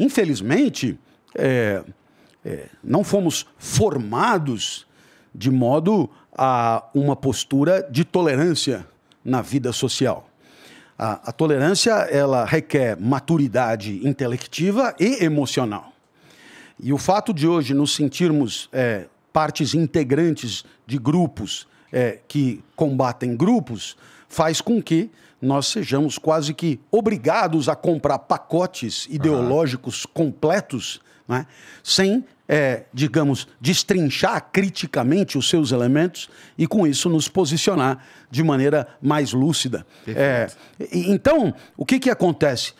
Infelizmente, é, é, não fomos formados de modo a uma postura de tolerância na vida social. A, a tolerância ela requer maturidade intelectiva e emocional. E o fato de hoje nos sentirmos é, partes integrantes de grupos é, que combatem grupos faz com que nós sejamos quase que obrigados a comprar pacotes ideológicos uhum. completos, né? sem, é, digamos, destrinchar criticamente os seus elementos e, com isso, nos posicionar de maneira mais lúcida. É, então, o que, que acontece?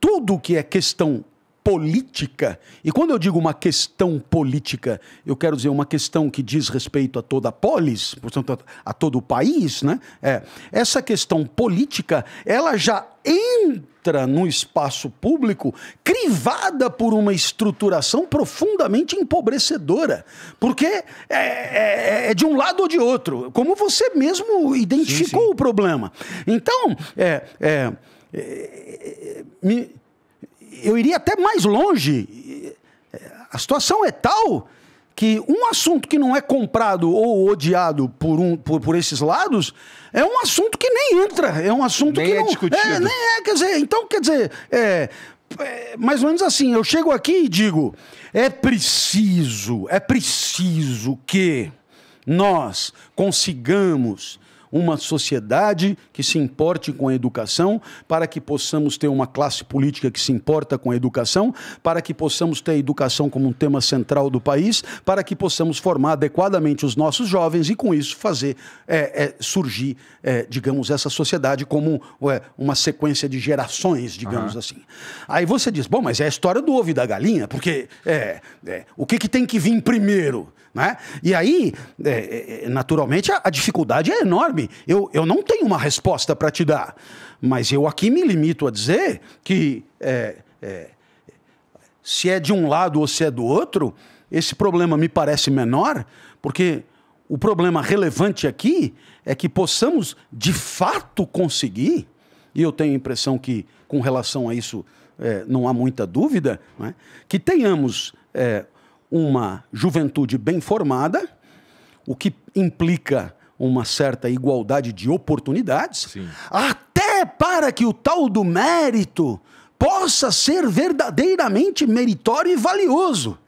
Tudo que é questão política. E quando eu digo uma questão política, eu quero dizer uma questão que diz respeito a toda a polis, portanto, a todo o país, né? É, essa questão política, ela já entra no espaço público crivada por uma estruturação profundamente empobrecedora. Porque é, é, é de um lado ou de outro, como você mesmo identificou sim, sim. o problema. Então, é, é, é me, eu iria até mais longe. A situação é tal que um assunto que não é comprado ou odiado por, um, por, por esses lados é um assunto que nem entra, é um assunto nem que é não discutido. é discutido. nem é, quer dizer, então quer dizer, é, é, mais ou menos assim, eu chego aqui e digo, é preciso, é preciso que nós consigamos uma sociedade que se importe com a educação, para que possamos ter uma classe política que se importa com a educação, para que possamos ter a educação como um tema central do país, para que possamos formar adequadamente os nossos jovens e, com isso, fazer é, é, surgir, é, digamos, essa sociedade como é, uma sequência de gerações, digamos uhum. assim. Aí você diz, bom, mas é a história do ovo e da galinha, porque é, é o que, que tem que vir primeiro? Né? E aí, é, é, naturalmente, a, a, dificuldade é enorme. Eu, eu não tenho uma resposta para te dar, mas eu aqui me limito a dizer que é, é, se é de um lado ou se é do outro, esse problema me parece menor, porque o problema relevante aqui é que possamos de fato conseguir, e eu tenho a impressão que com relação a isso é, não há muita dúvida, né? que tenhamos é, uma juventude bem formada, o que implica uma certa igualdade de oportunidades, Sim. até para que o tal do mérito possa ser verdadeiramente meritório e valioso.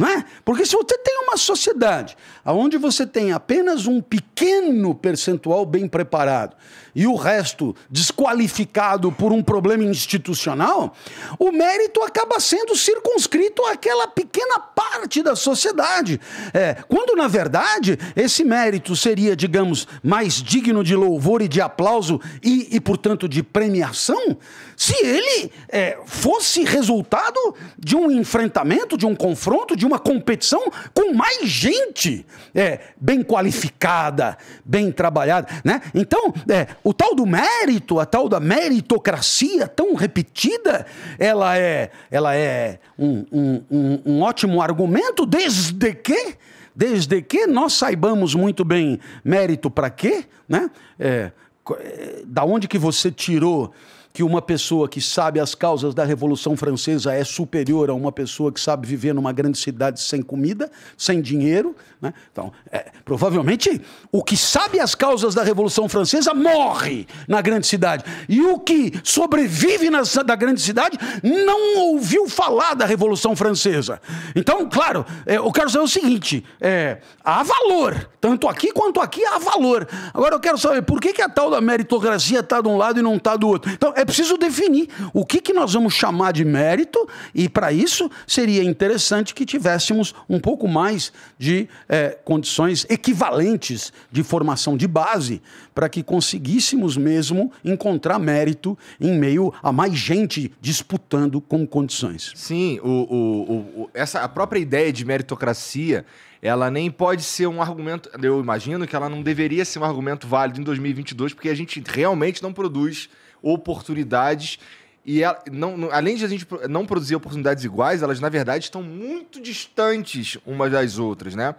Não é? Porque se você tem uma sociedade onde você tem apenas um pequeno percentual bem preparado e o resto desqualificado por um problema institucional, o mérito acaba sendo circunscrito àquela pequena parte da sociedade. É, quando, na verdade, esse mérito seria, digamos, mais digno de louvor e de aplauso e, e portanto, de premiação se ele é, fosse resultado de um enfrentamento, de um confronto, de uma competição com mais gente é, bem qualificada, bem trabalhada. Né? Então, é, o tal do mérito, a tal da meritocracia tão repetida, ela é, ela é um, um, um, um ótimo argumento, desde que desde que nós saibamos muito bem mérito para quê, né? É, é, da onde que você tirou que uma pessoa que sabe as causas da Revolução Francesa é superior a uma pessoa que sabe viver numa grande cidade sem comida, sem dinheiro. Né? Então, é, provavelmente, o que sabe as causas da Revolução Francesa morre na grande cidade. E o que sobrevive na, da grande cidade não ouviu falar da Revolução Francesa. Então, claro, é, eu quero saber o seguinte: é, há valor, tanto aqui quanto aqui há valor. Agora eu quero saber por que, que a tal da meritocracia está de um lado e não está do outro. Então, é preciso definir o que, que nós vamos chamar de mérito, e para isso seria interessante que tivéssemos um pouco mais de é, condições equivalentes de formação de base, para que conseguíssemos mesmo encontrar mérito em meio a mais gente disputando com condições. Sim, o, o, o, essa, a própria ideia de meritocracia ela nem pode ser um argumento. Eu imagino que ela não deveria ser um argumento válido em 2022, porque a gente realmente não produz oportunidades. E ela, não, além de a gente não produzir oportunidades iguais, elas, na verdade, estão muito distantes umas das outras, né?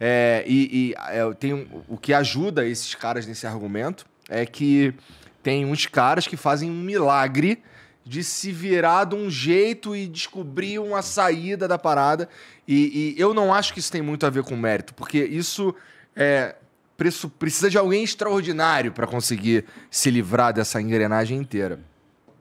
É, e, e é, tem, o que ajuda esses caras nesse argumento é que tem uns caras que fazem um milagre de se virar de um jeito e descobrir uma saída da parada. E, e eu não acho que isso tem muito a ver com mérito, porque isso é, precisa de alguém extraordinário para conseguir se livrar dessa engrenagem inteira.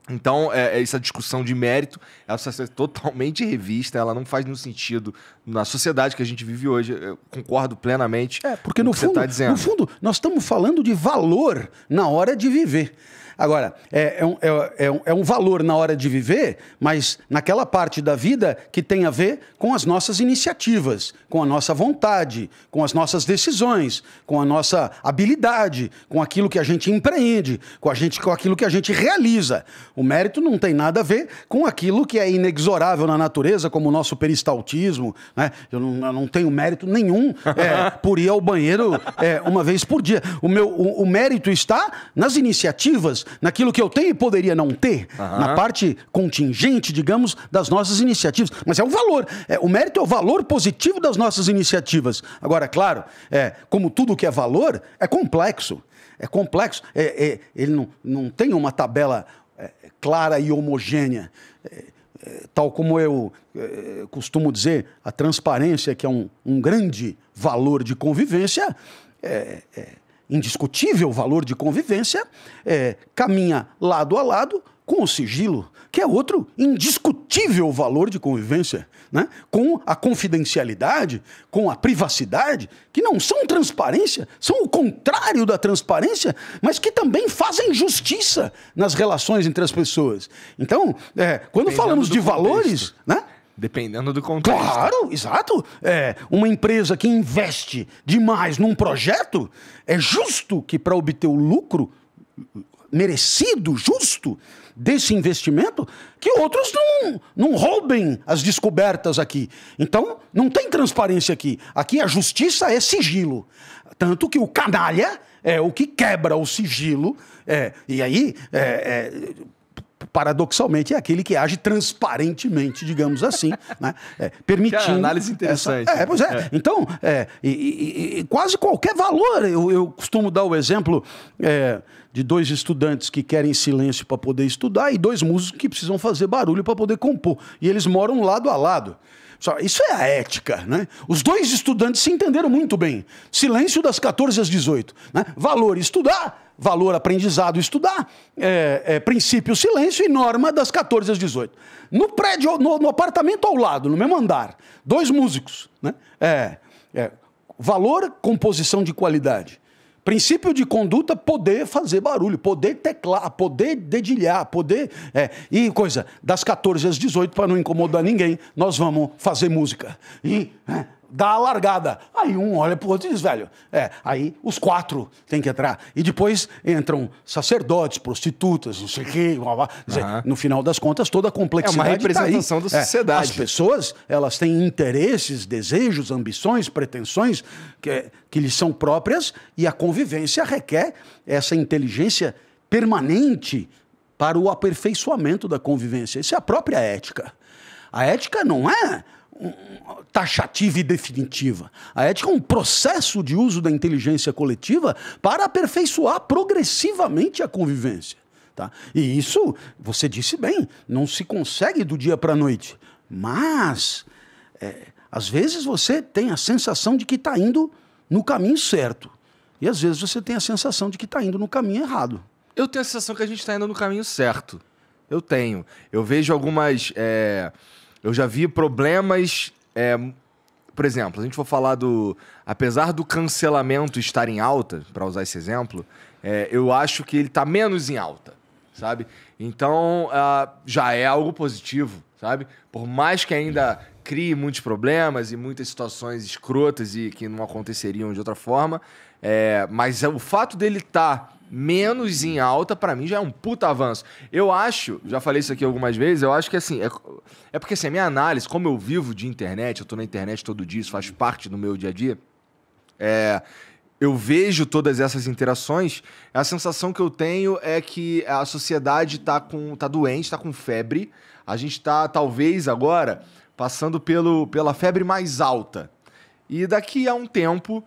Então, é, é, essa discussão de mérito, ela precisa ser totalmente revista, ela não faz nenhum sentido na sociedade que a gente vive hoje. Eu concordo plenamente. É, porque no fundo, tá no fundo, nós estamos falando de valor na hora de viver. Agora, é, é, um, é, é, um, é, um, valor na hora de viver, mas naquela parte da vida que tem a ver com as nossas iniciativas, com a nossa vontade, com as nossas decisões, com a nossa habilidade, com aquilo que a gente empreende, com, a gente, com aquilo que a gente realiza. O mérito não tem nada a ver com aquilo que é inexorável na natureza, como o nosso peristaltismo. Né? Eu, não, eu não tenho mérito nenhum é, por ir ao banheiro é, uma vez por dia. O, meu, o, o mérito está nas iniciativas naquilo que eu tenho e poderia não ter, uhum. na parte contingente, digamos, das nossas iniciativas. Mas é o valor, é, o mérito é o valor positivo das nossas iniciativas. Agora, claro, é, como tudo que é valor, é complexo. É complexo, é, é, ele não, não tem uma tabela é, clara e homogênea. É, é, tal como eu costumo dizer, a transparência, que é um, um grande valor de convivência, é, é, indiscutível valor de convivência, é, caminha lado a lado com o sigilo, que é outro indiscutível valor de convivência, né? com a confidencialidade, com a privacidade, que não são transparência, são o contrário da transparência, mas que também fazem justiça nas relações entre as pessoas. Então, é, quando falamos de contexto. valores, né? Dependendo do contexto. Claro, exato. É, uma empresa que investe demais num projeto, é justo que para obter o lucro merecido, justo, desse investimento, que outros não, não roubem as descobertas aqui. Então, não tem transparência aqui. Aqui a justiça é sigilo. Tanto que o canalha é o que quebra o sigilo. É, e aí. É, é, paradoxalmente, é aquele que age transparentemente, digamos assim, né? É, permitindo. Que é análise interessante. Essa... É, pois é. é. Então, é, e, e, e, quase qualquer valor, eu, eu costumo dar o exemplo é, de dois estudantes que querem silêncio para poder estudar e dois músicos que precisam fazer barulho para poder compor. E eles moram lado a lado. Isso é a ética, né? Os dois estudantes se entenderam muito bem. Silêncio das 14 às 18. Né? Valor, estudar valor aprendizado estudar, é, é, princípio silêncio e norma das 14 às 18. No prédio, no, no apartamento ao lado, no mesmo andar, dois músicos, né? É, é, valor, composição de qualidade. Princípio de conduta, poder fazer barulho, poder teclar, poder dedilhar, poder. É, e coisa, das 14 às 18, para não incomodar ninguém, nós vamos fazer música. E. É, dá a largada. Aí um olha pro outro e diz, velho, é, aí os quatro têm que entrar. E depois entram sacerdotes, prostitutas, não sei o quê. Blá, blá. Dizer, uhum. No final das contas, toda a complexidade. É uma tá representação tá da é, sociedade. É, as pessoas, elas têm interesses, desejos, ambições, pretensões que, que lhes são próprias e a convivência requer essa inteligência permanente para o aperfeiçoamento da convivência. Isso é a própria ética. A ética não é taxativa e definitiva. A ética é um processo de uso da inteligência coletiva para aperfeiçoar progressivamente a convivência. Tá? E isso, você disse bem, não se consegue do dia para a noite. Mas, é, às vezes você tem a sensação de que está indo no caminho certo. E às vezes você tem a sensação de que está indo no caminho errado. Eu tenho a sensação que a gente está indo no caminho certo. Eu tenho. Eu vejo algumas. É eu já vi problemas. É, por exemplo, a gente for falar do. Apesar do cancelamento estar em alta, para usar esse exemplo, é, eu acho que ele está menos em alta, sabe? Então, uh, já é algo positivo, sabe? Por mais que ainda crie muitos problemas e muitas situações escrotas e que não aconteceriam de outra forma, é, mas é o fato dele estar. Tá menos em alta, para mim já é um puta avanço. Eu acho, já falei isso aqui algumas vezes, eu acho que assim, é, é porque assim, a minha análise, como eu vivo de internet, eu tô na internet todo dia, isso faz parte do meu dia a dia, é, eu vejo todas essas interações, a sensação que eu tenho é que a sociedade tá, com, tá doente, tá com febre, a gente tá talvez agora passando pelo, pela febre mais alta. E daqui a um tempo,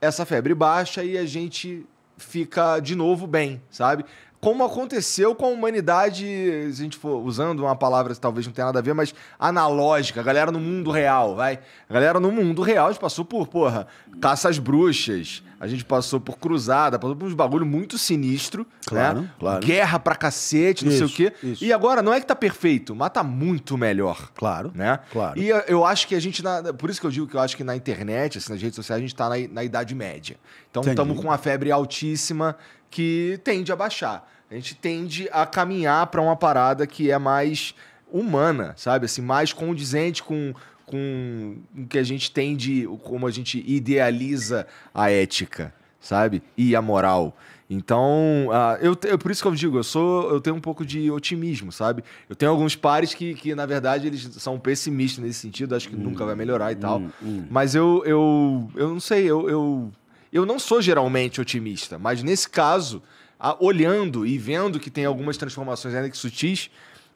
essa febre baixa e a gente fica de novo bem, sabe? como aconteceu com a humanidade, se a gente for usando uma palavra que talvez não tenha nada a ver, mas analógica, a galera no mundo real, vai. A galera no mundo real, a gente passou por, porra, caças bruxas, a gente passou por cruzada, passou por uns bagulho muito sinistro, né? claro, né? Claro. Guerra pra cacete, não isso, sei o quê. Isso. E agora, não é que tá perfeito, mas tá muito melhor. Claro, né? Claro. E eu acho que a gente, na, por isso que eu digo que eu acho que na internet, assim, nas redes sociais, a gente tá na, na Idade Média. Então estamos com uma febre altíssima que tende a baixar. A gente tende a caminhar para uma parada que é mais humana, sabe? Assim, mais condizente com, com o que a gente tem de. como a gente idealiza a ética, sabe? E a moral. Então, uh, eu, eu, por isso que eu digo, eu sou, eu tenho um pouco de otimismo, sabe? Eu tenho alguns pares que, que na verdade, eles são pessimistas nesse sentido, acho que hum, nunca vai melhorar e tal. Hum, hum. Mas eu, eu, eu não sei, eu, eu eu não sou geralmente otimista, mas nesse caso, a, olhando e vendo que tem algumas transformações ainda que sutis,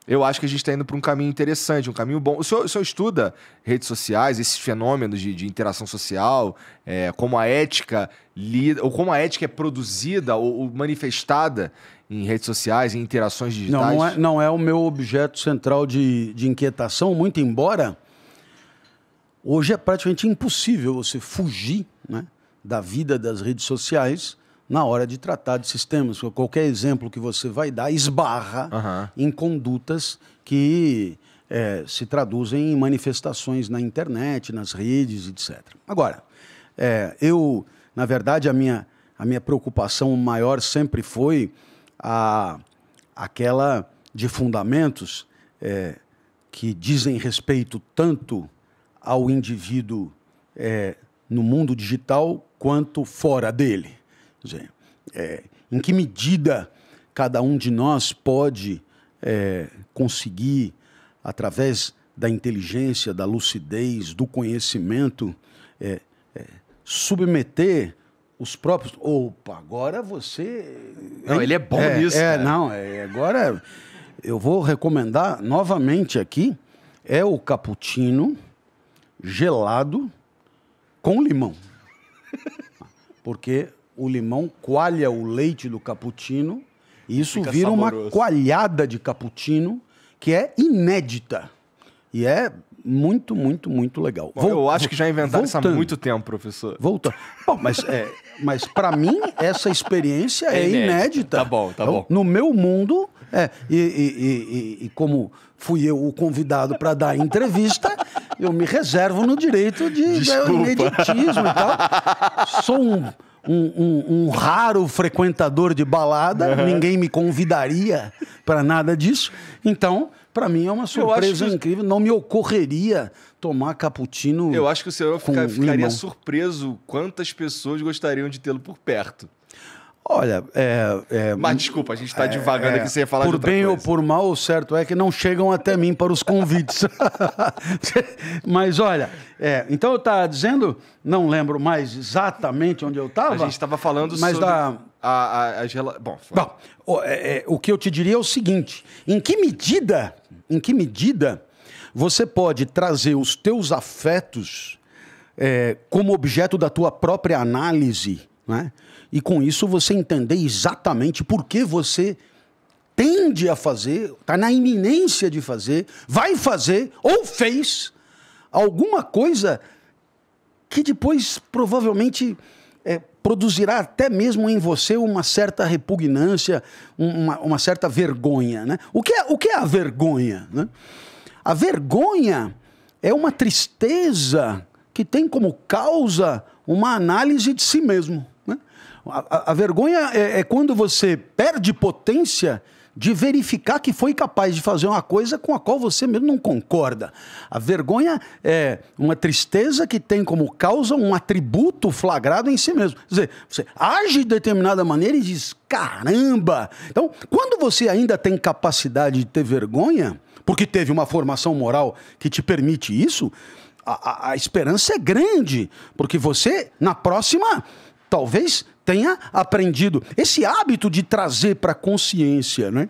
eu acho que a gente está indo para um caminho interessante, um caminho bom. O senhor, o senhor estuda redes sociais, esses fenômenos de, de interação social, é, como a ética lida, ou como a ética é produzida ou, ou, manifestada em redes sociais, em interações digitais? Não, não é, não é o meu objeto central de, de inquietação, muito embora hoje é praticamente impossível você fugir né, da vida das redes sociais na hora de tratar de sistemas. Qualquer exemplo que você vai dar esbarra uhum. em condutas que é, se traduzem em manifestações na internet, nas redes, etc. Agora, é, eu, na verdade, a minha, a minha preocupação maior sempre foi a, aquela de fundamentos é, que dizem respeito tanto ao indivíduo é, no mundo digital quanto fora dele. é, em que medida cada um de nós pode é, conseguir, através da inteligência, da lucidez, do conhecimento, é, é submeter os próprios. Opa, agora você. Não, ele é bom é, nisso. É, não, é, agora eu vou recomendar novamente aqui: é o cappuccino gelado com limão. Porque o limão coalha o leite do cappuccino e isso Fica vira saboroso. uma coalhada de cappuccino que é inédita. E é muito, muito, muito legal. Bom, Vol... eu acho que já inventaram voltando. isso há muito tempo, professor. Voltando. Bom, mas, é, mas para mim, essa experiência é, é inédita. inédita. Tá bom, tá então, bom. No meu mundo, é, e, e, e, e, como fui eu o convidado para dar entrevista, eu me reservo no direito de, né, de ineditismo e tal. Sou um, um, um, um raro frequentador de balada, uhum. ninguém me convidaria para nada disso. Então, para mim é uma surpresa que... incrível. Não me ocorreria tomar cappuccino. Eu acho que o senhor fica, ficaria limão. surpreso quantas pessoas gostariam de tê-lo por perto. Olha, é, é, Mas desculpa, a gente está é, é, aqui, você ia falar Por bem coisa. ou por mal, o certo é que não chegam até mim para os convites. Mas olha, é, então eu estava tá dizendo, não lembro mais exatamente onde eu estava. A gente estava falando mas sobre da... a, a, as relações... Bom, Bom o, é, o que eu te diria é o seguinte, em que medida, em que medida você pode trazer os teus afetos como objeto da tua própria análise né? E com isso você entender exatamente por que você tende a fazer, está na iminência de fazer, vai fazer ou fez alguma coisa que depois provavelmente é, produzirá até mesmo em você uma certa repugnância, uma, uma certa vergonha. Né? O, que é, o que é a vergonha? Né? A vergonha é uma tristeza que tem como causa uma análise de si mesmo. A, a, vergonha é, é quando você perde potência de verificar que foi capaz de fazer uma coisa com a qual você mesmo não concorda. A vergonha é uma tristeza que tem como causa um atributo flagrado em si mesmo. Quer dizer, você age de determinada maneira e diz: caramba! Então, quando você ainda tem capacidade de ter vergonha, porque teve uma formação moral que te permite isso, a, a, a esperança é grande, porque você, na próxima, talvez tenha aprendido esse hábito de trazer para a consciência né,